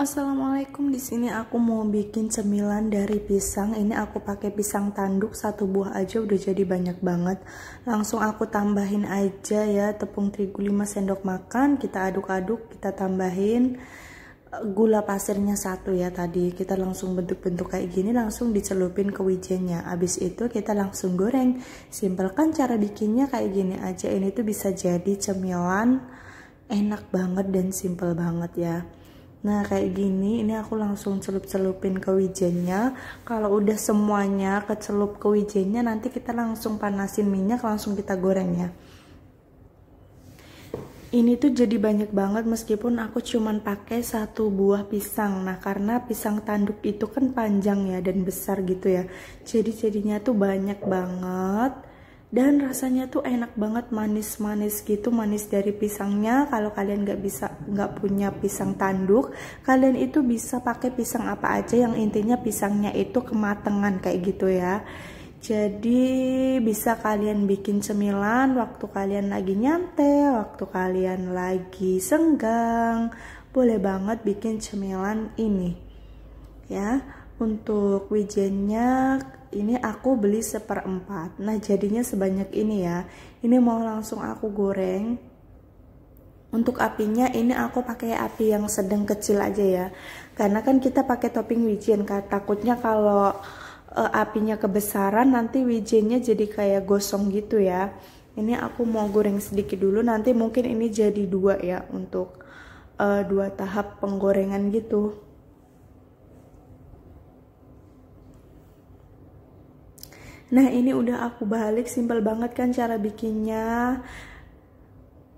assalamualaikum. Di sini aku mau bikin cemilan dari pisang. Ini aku pakai pisang tanduk satu buah aja udah jadi banyak banget. Langsung aku tambahin aja ya tepung terigu 5 sendok makan. Kita aduk-aduk, kita tambahin eh, gula pasirnya satu ya tadi. Kita langsung bentuk-bentuk kayak gini langsung dicelupin ke wijennya. Abis itu kita langsung goreng. Simpel kan cara bikinnya kayak gini aja. Ini tuh bisa jadi cemilan enak banget dan simple banget ya. Nah kayak gini ini aku langsung celup-celupin ke wijennya Kalau udah semuanya kecelup ke wijennya nanti kita langsung panasin minyak langsung kita goreng ya ini tuh jadi banyak banget meskipun aku cuman pakai satu buah pisang nah karena pisang tanduk itu kan panjang ya dan besar gitu ya jadi jadinya tuh banyak banget dan rasanya tuh enak banget manis-manis gitu manis dari pisangnya kalau kalian nggak bisa nggak punya pisang tanduk kalian itu bisa pakai pisang apa aja yang intinya pisangnya itu kematangan kayak gitu ya jadi bisa kalian bikin cemilan waktu kalian lagi nyantai waktu kalian lagi senggang boleh banget bikin cemilan ini ya untuk wijennya ini aku beli seperempat nah jadinya sebanyak ini ya ini mau langsung aku goreng untuk apinya ini aku pakai api yang sedang kecil aja ya karena kan kita pakai topping wijen kan takutnya kalau e, apinya kebesaran nanti wijennya jadi kayak gosong gitu ya ini aku mau goreng sedikit dulu nanti mungkin ini jadi dua ya untuk e, dua tahap penggorengan gitu Nah ini udah aku balik, simple banget kan cara bikinnya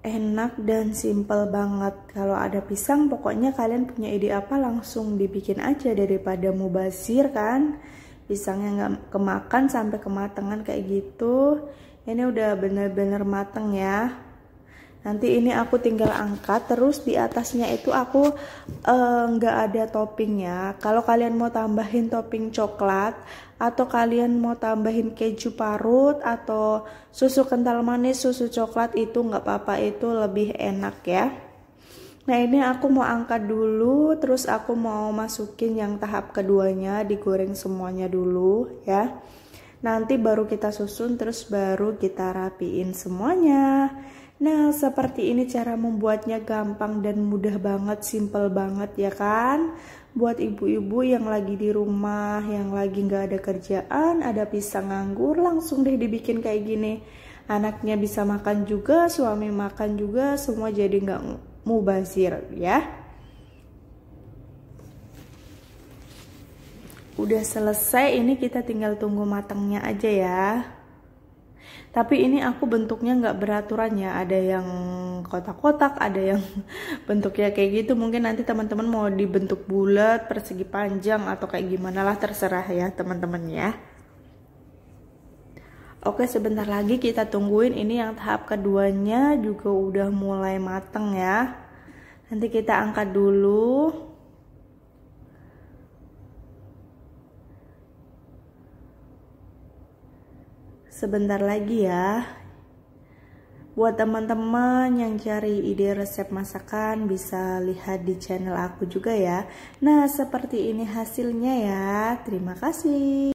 enak dan simple banget kalau ada pisang pokoknya kalian punya ide apa langsung dibikin aja daripada basir kan pisangnya nggak kemakan sampai kematangan kayak gitu ini udah bener-bener mateng ya nanti ini aku tinggal angkat terus di atasnya itu aku eh, nggak uh, ada toppingnya kalau kalian mau tambahin topping coklat atau kalian mau tambahin keju parut atau susu kental manis susu coklat itu nggak apa-apa itu lebih enak ya nah ini aku mau angkat dulu terus aku mau masukin yang tahap keduanya digoreng semuanya dulu ya nanti baru kita susun terus baru kita rapiin semuanya Nah, seperti ini cara membuatnya gampang dan mudah banget, simple banget ya kan? Buat ibu-ibu yang lagi di rumah, yang lagi nggak ada kerjaan, ada pisang nganggur, langsung deh dibikin kayak gini. Anaknya bisa makan juga, suami makan juga, semua jadi nggak mubazir ya. Udah selesai, ini kita tinggal tunggu matangnya aja ya. Tapi ini aku bentuknya nggak beraturan ya, ada yang kotak-kotak, ada yang bentuknya kayak gitu. Mungkin nanti teman-teman mau dibentuk bulat, persegi panjang, atau kayak gimana lah terserah ya teman-teman ya. Oke sebentar lagi kita tungguin ini yang tahap keduanya juga udah mulai mateng ya. Nanti kita angkat dulu. sebentar lagi ya. Buat teman-teman yang cari ide resep masakan bisa lihat di channel aku juga ya. Nah, seperti ini hasilnya ya. Terima kasih.